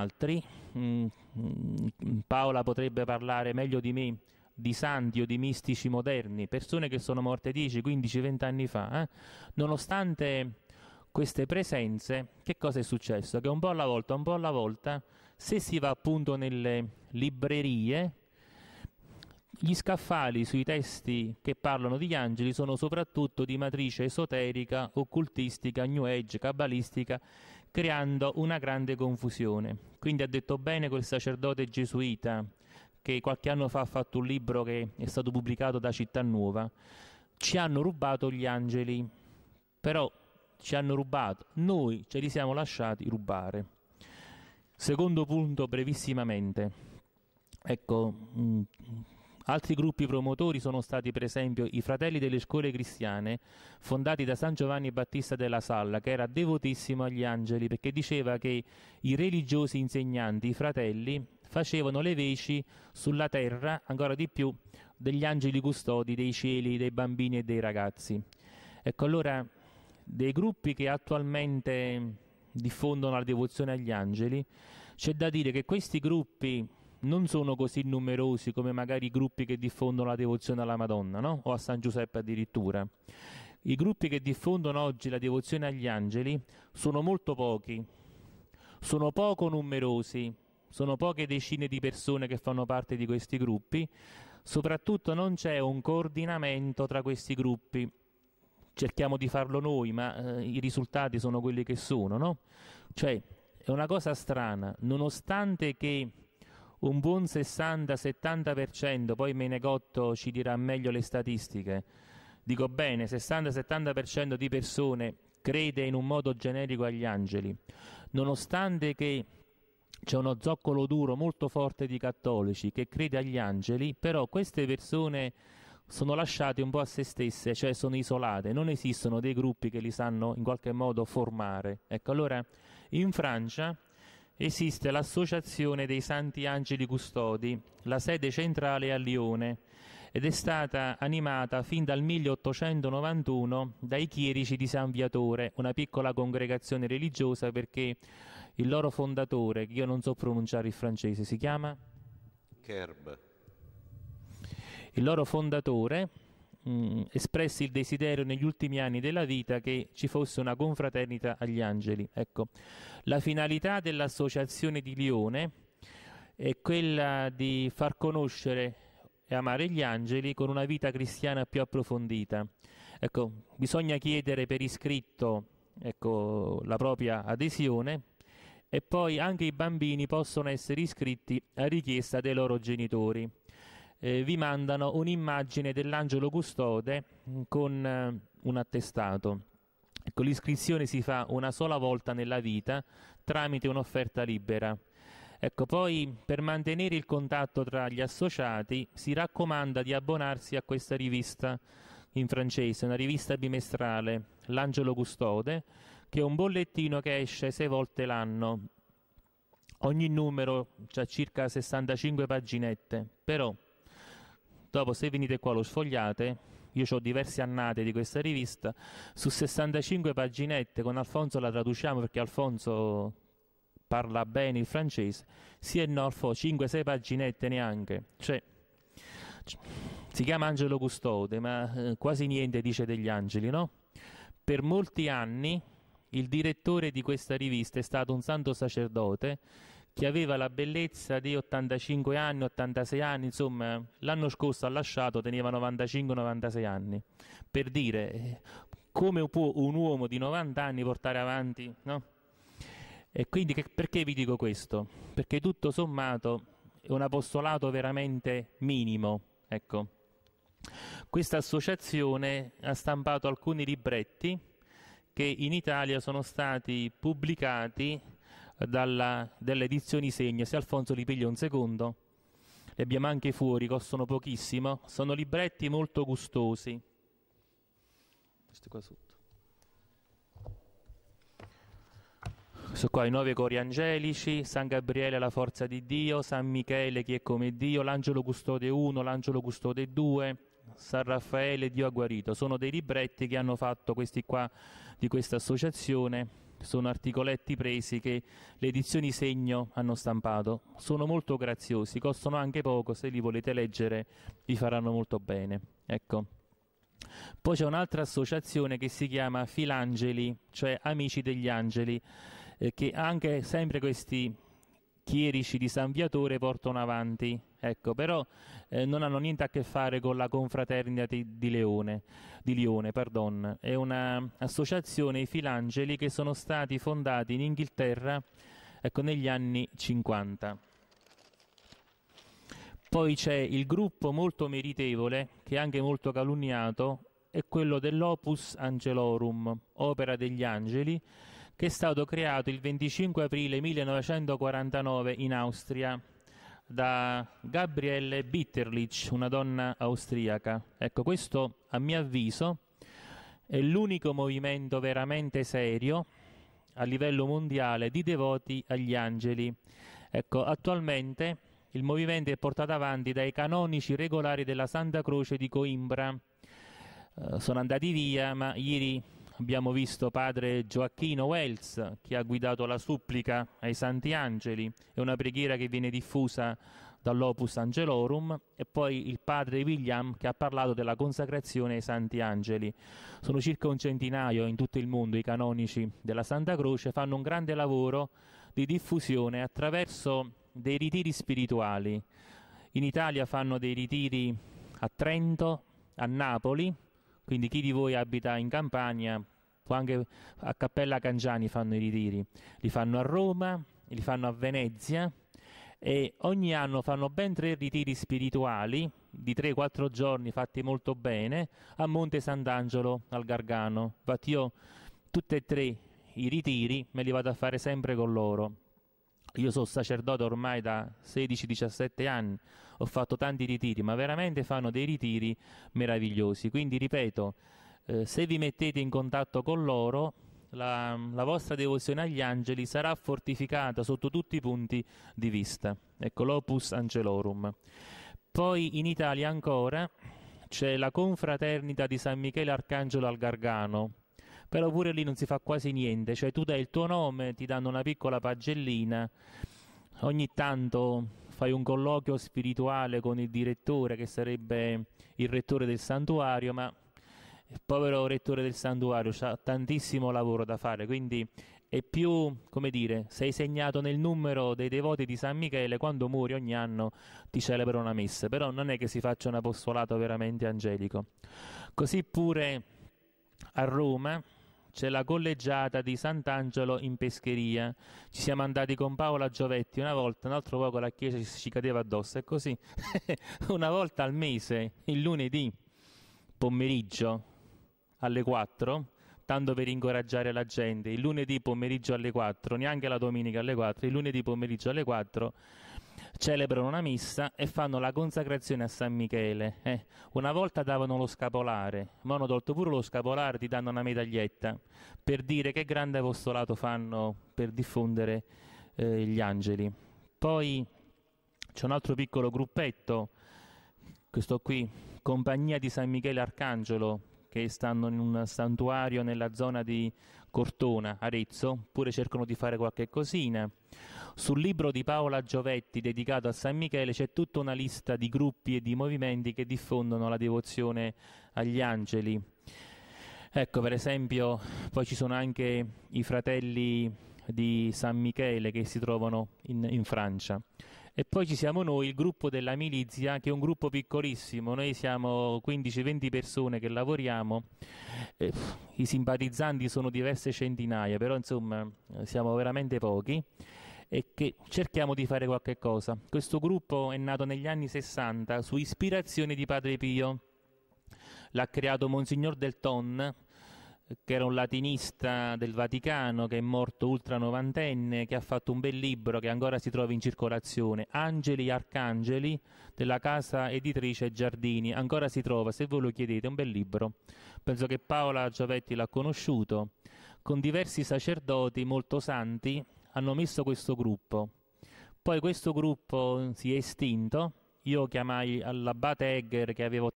altri. Mm, mm, Paola potrebbe parlare meglio di me di santi o di mistici moderni, persone che sono morte 10, 15, 20 anni fa. Eh? Nonostante queste presenze, che cosa è successo? Che un po' alla volta, un po' alla volta, se si va appunto nelle librerie, gli scaffali sui testi che parlano degli angeli sono soprattutto di matrice esoterica, occultistica, new age, cabalistica creando una grande confusione. Quindi ha detto bene quel sacerdote gesuita che qualche anno fa ha fatto un libro che è stato pubblicato da Città Nuova, ci hanno rubato gli angeli, però ci hanno rubato, noi ce li siamo lasciati rubare. Secondo punto, brevissimamente, ecco, mm, Altri gruppi promotori sono stati per esempio i Fratelli delle Scuole Cristiane, fondati da San Giovanni Battista della Salla, che era devotissimo agli angeli perché diceva che i religiosi insegnanti, i fratelli, facevano le veci sulla terra, ancora di più, degli angeli custodi, dei cieli, dei bambini e dei ragazzi. Ecco allora, dei gruppi che attualmente diffondono la devozione agli angeli, c'è da dire che questi gruppi non sono così numerosi come magari i gruppi che diffondono la devozione alla Madonna, no? o a San Giuseppe addirittura. I gruppi che diffondono oggi la devozione agli angeli sono molto pochi, sono poco numerosi, sono poche decine di persone che fanno parte di questi gruppi, soprattutto non c'è un coordinamento tra questi gruppi. Cerchiamo di farlo noi, ma eh, i risultati sono quelli che sono, no? Cioè, è una cosa strana, nonostante che un buon 60-70%, poi Menegotto ci dirà meglio le statistiche, dico bene, 60-70% di persone crede in un modo generico agli angeli, nonostante che c'è uno zoccolo duro molto forte di cattolici che crede agli angeli, però queste persone sono lasciate un po' a se stesse, cioè sono isolate, non esistono dei gruppi che li sanno in qualche modo formare. Ecco, allora in Francia esiste l'Associazione dei Santi Angeli Custodi, la sede centrale è a Lione ed è stata animata fin dal 1891 dai chierici di San Viatore, una piccola congregazione religiosa perché il loro fondatore, che io non so pronunciare il francese, si chiama? Kerb. Il loro fondatore mh, mm, espressi il desiderio negli ultimi anni della vita che ci fosse una confraternita agli angeli. Ecco, la finalità dell'associazione di Lione è quella di far conoscere e amare gli angeli con una vita cristiana più approfondita. Ecco, bisogna chiedere per iscritto ecco, la propria adesione e poi anche i bambini possono essere iscritti a richiesta dei loro genitori eh, vi mandano un'immagine dell'angelo custode mm, con eh, un attestato. Ecco, l'iscrizione si fa una sola volta nella vita tramite un'offerta libera. Ecco, poi per mantenere il contatto tra gli associati si raccomanda di abbonarsi a questa rivista in francese, una rivista bimestrale, L'Angelo Custode, che è un bollettino che esce sei volte l'anno. Ogni numero ha circa 65 paginette, però Dopo se venite qua lo sfogliate, io ho diverse annate di questa rivista, su 65 paginette con Alfonso la traduciamo perché Alfonso parla bene il francese, sì e no, Alfonso, 5-6 paginette neanche, cioè si chiama Angelo Custode, ma eh, quasi niente dice degli angeli, no? Per molti anni il direttore di questa rivista è stato un santo sacerdote che aveva la bellezza di 85 anni, 86 anni, insomma l'anno scorso ha lasciato, teneva 95-96 anni, per dire eh, come può un uomo di 90 anni portare avanti, no? E quindi che, perché vi dico questo? Perché tutto sommato è un apostolato veramente minimo, ecco. Questa associazione ha stampato alcuni libretti che in Italia sono stati pubblicati dalla, delle edizioni se Alfonso li piglia un secondo, li abbiamo anche fuori, costano pochissimo, sono libretti molto gustosi. Questo qua sotto. Questo qua, i nove cori angelici, San Gabriele la forza di Dio, San Michele chi è come Dio, l'angelo custode 1, l'angelo custode 2, San Raffaele Dio ha guarito. Sono dei libretti che hanno fatto questi qua di questa associazione sono articoletti presi che le edizioni Segno hanno stampato. Sono molto graziosi, costano anche poco, se li volete leggere vi faranno molto bene. Ecco. Poi c'è un'altra associazione che si chiama Filangeli, cioè Amici degli Angeli, eh, che anche sempre questi chierici di San Viatore portano avanti, ecco, però eh, non hanno niente a che fare con la confraternita di, Leone, di Lione, pardon. è un'associazione, i Filangeli, che sono stati fondati in Inghilterra ecco, negli anni 50. Poi c'è il gruppo molto meritevole, che è anche molto calunniato, è quello dell'Opus Angelorum, opera degli angeli, che è stato creato il 25 aprile 1949 in Austria da Gabriele Bitterlich, una donna austriaca. Ecco, questo a mio avviso è l'unico movimento veramente serio a livello mondiale di devoti agli angeli. Ecco, attualmente il movimento è portato avanti dai canonici regolari della Santa Croce di Coimbra. Eh, sono andati via, ma ieri abbiamo visto padre Gioacchino Wells che ha guidato la supplica ai Santi Angeli, è una preghiera che viene diffusa dall'Opus Angelorum e poi il padre William che ha parlato della consacrazione ai Santi Angeli. Sono circa un centinaio in tutto il mondo i canonici della Santa Croce, fanno un grande lavoro di diffusione attraverso dei ritiri spirituali. In Italia fanno dei ritiri a Trento, a Napoli, quindi chi di voi abita in campagna Campania, anche a Cappella Cangiani fanno i ritiri, li fanno a Roma, li fanno a Venezia e ogni anno fanno ben tre ritiri spirituali di 3-4 giorni fatti molto bene a Monte Sant'Angelo al Gargano. Infatti io tutti e tre i ritiri me li vado a fare sempre con loro. Io sono sacerdote ormai da 16-17 anni, ho fatto tanti ritiri, ma veramente fanno dei ritiri meravigliosi. Quindi ripeto, eh, se vi mettete in contatto con loro, la, la, vostra devozione agli angeli sarà fortificata sotto tutti i punti di vista. Ecco l'opus angelorum. Poi in Italia ancora c'è la confraternita di San Michele Arcangelo al Gargano, però pure lì non si fa quasi niente, cioè tu dai il tuo nome, ti danno una piccola pagellina, ogni tanto fai un colloquio spirituale con il direttore che sarebbe il rettore del santuario, ma il povero rettore del santuario ha tantissimo lavoro da fare, quindi è più, come dire, sei segnato nel numero dei devoti di San Michele, quando muori ogni anno ti celebra una messa, però non è che si faccia un apostolato veramente angelico. Così pure a Roma, c'è la collegiata di Sant'Angelo in pescheria. Ci siamo andati con Paola Giovetti una volta, un altro poco la chiesa ci cadeva addosso. È così, una volta al mese, il lunedì pomeriggio alle 4, tanto per incoraggiare la gente, il lunedì pomeriggio alle 4, neanche la domenica alle 4, il lunedì pomeriggio alle 4 celebrano una missa e fanno la consacrazione a San Michele. Eh, una volta davano lo scapolare, ma hanno tolto pure lo scapolare, e ti danno una medaglietta per dire che grande apostolato fanno per diffondere eh, gli angeli. Poi c'è un altro piccolo gruppetto, questo qui, Compagnia di San Michele Arcangelo, che stanno in un santuario nella zona di Cortona, Arezzo, pure cercano di fare qualche cosina. Sul libro di Paola Giovetti dedicato a San Michele c'è tutta una lista di gruppi e di movimenti che diffondono la devozione agli angeli. Ecco, per esempio, poi ci sono anche i fratelli di San Michele che si trovano in, in Francia. E poi ci siamo noi, il gruppo della milizia, che è un gruppo piccolissimo, noi siamo 15-20 persone che lavoriamo, eh, i simpatizzanti sono diverse centinaia, però insomma siamo veramente pochi e che cerchiamo di fare qualche cosa. Questo gruppo è nato negli anni 60 su ispirazione di Padre Pio. L'ha creato Monsignor Del Ton, che era un latinista del Vaticano, che è morto ultra novantenne, che ha fatto un bel libro che ancora si trova in circolazione, Angeli e Arcangeli, della casa editrice Giardini, ancora si trova, se voi lo chiedete, è un bel libro. Penso che Paola Giovetti l'ha conosciuto, con diversi sacerdoti molto santi, hanno messo questo gruppo. Poi questo gruppo si è estinto, io chiamai all'abbate Egger che avevo